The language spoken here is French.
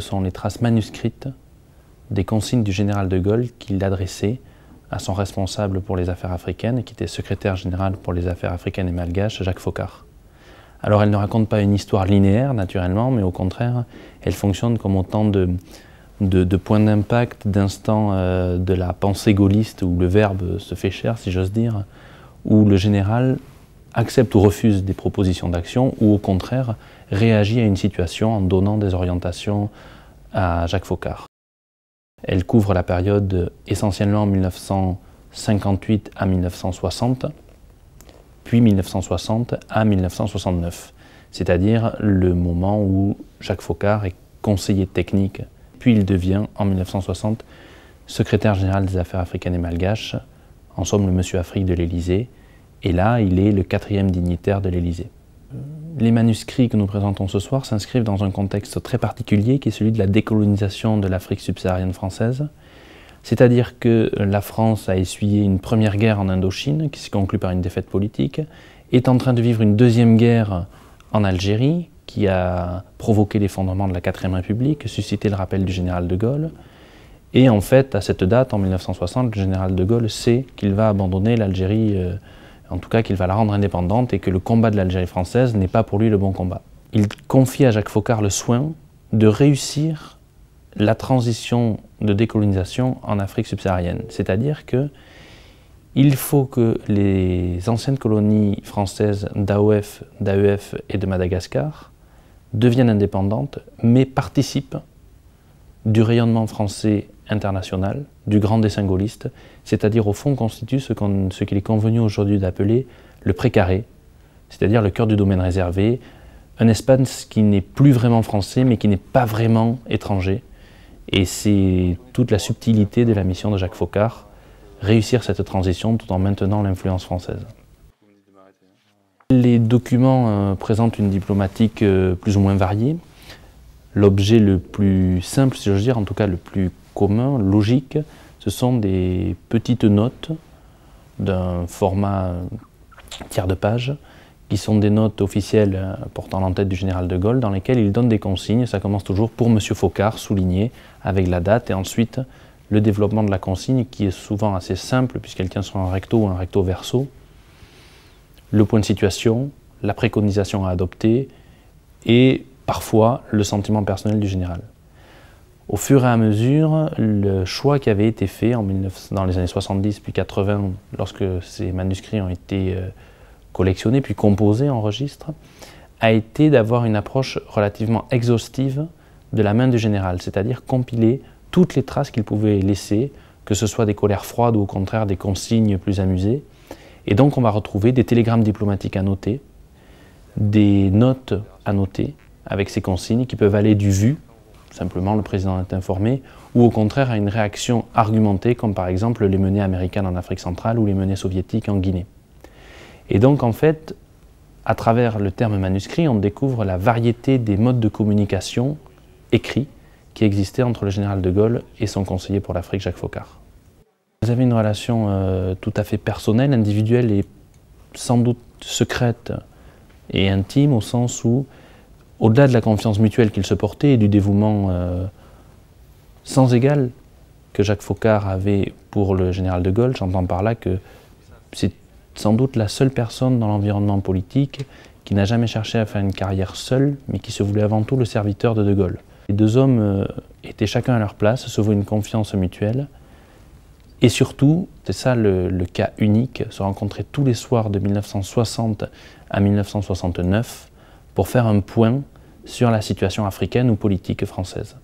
ce sont les traces manuscrites des consignes du général de Gaulle qu'il adressait à son responsable pour les affaires africaines, qui était secrétaire général pour les affaires africaines et malgaches, Jacques Faucard. Alors elle ne raconte pas une histoire linéaire, naturellement, mais au contraire, elle fonctionne comme autant de, de, points d'impact, d'instants euh, de la pensée gaulliste où le verbe se fait cher, si j'ose dire, où le général accepte ou refuse des propositions d'action ou au contraire réagit à une situation en donnant des orientations à Jacques Faucard. Elle couvre la période essentiellement 1958 à 1960, puis 1960 à 1969, c'est-à-dire le moment où Jacques Faucard est conseiller technique, puis il devient en 1960 secrétaire général des affaires africaines et malgaches, en somme le monsieur Afrique de l'Élysée, et là, il est le quatrième dignitaire de l'Élysée. Les manuscrits que nous présentons ce soir s'inscrivent dans un contexte très particulier qui est celui de la décolonisation de l'Afrique subsaharienne française. C'est-à-dire que la France a essuyé une première guerre en Indochine qui s'est conclue par une défaite politique, est en train de vivre une deuxième guerre en Algérie qui a provoqué l'effondrement de la 4ème République, suscité le rappel du général de Gaulle. Et en fait, à cette date, en 1960, le général de Gaulle sait qu'il va abandonner l'Algérie. Euh, en tout cas qu'il va la rendre indépendante et que le combat de l'Algérie française n'est pas pour lui le bon combat. Il confie à Jacques Foccart le soin de réussir la transition de décolonisation en Afrique subsaharienne, c'est-à-dire que il faut que les anciennes colonies françaises d'AOF, d'AEF et de Madagascar deviennent indépendantes, mais participent du rayonnement français international, du grand dessin gaulliste, c'est-à-dire au fond constitue ce qu'il est convenu aujourd'hui d'appeler le précaré, c'est-à-dire le cœur du domaine réservé, un espace qui n'est plus vraiment français mais qui n'est pas vraiment étranger. Et c'est toute la subtilité de la mission de Jacques Faucard, réussir cette transition tout en maintenant l'influence française. Les documents euh, présentent une diplomatique euh, plus ou moins variée, l'objet le plus simple, si je veux dire, en tout cas le plus commun, logique, ce sont des petites notes d'un format tiers de page, qui sont des notes officielles euh, portant l'entête du général de Gaulle, dans lesquelles il donne des consignes. Ça commence toujours pour M. Focard, souligné, avec la date, et ensuite le développement de la consigne, qui est souvent assez simple, puisqu'elle tient sur un recto ou un recto verso, le point de situation, la préconisation à adopter, et parfois le sentiment personnel du général. Au fur et à mesure, le choix qui avait été fait en dans les années 70 puis 80, lorsque ces manuscrits ont été euh, collectionnés puis composés en registre, a été d'avoir une approche relativement exhaustive de la main du général, c'est-à-dire compiler toutes les traces qu'il pouvait laisser, que ce soit des colères froides ou au contraire des consignes plus amusées. Et donc on va retrouver des télégrammes diplomatiques annotés, des notes annotées, avec ces consignes qui peuvent aller du vu, simplement le président est informé, ou au contraire à une réaction argumentée, comme par exemple les menées américaines en Afrique centrale ou les menées soviétiques en Guinée. Et donc en fait, à travers le terme manuscrit, on découvre la variété des modes de communication écrits qui existaient entre le général de Gaulle et son conseiller pour l'Afrique, Jacques Faucard. Vous avez une relation euh, tout à fait personnelle, individuelle et sans doute secrète et intime au sens où au-delà de la confiance mutuelle qu'il se portait et du dévouement euh, sans égal que Jacques Faucard avait pour le général de Gaulle, j'entends par là que c'est sans doute la seule personne dans l'environnement politique qui n'a jamais cherché à faire une carrière seule, mais qui se voulait avant tout le serviteur de De Gaulle. Les deux hommes euh, étaient chacun à leur place, se une confiance mutuelle, et surtout, c'est ça le, cas unique, se rencontrer tous les soirs de 1960 à 1969 pour faire un point sur la situation africaine ou politique française.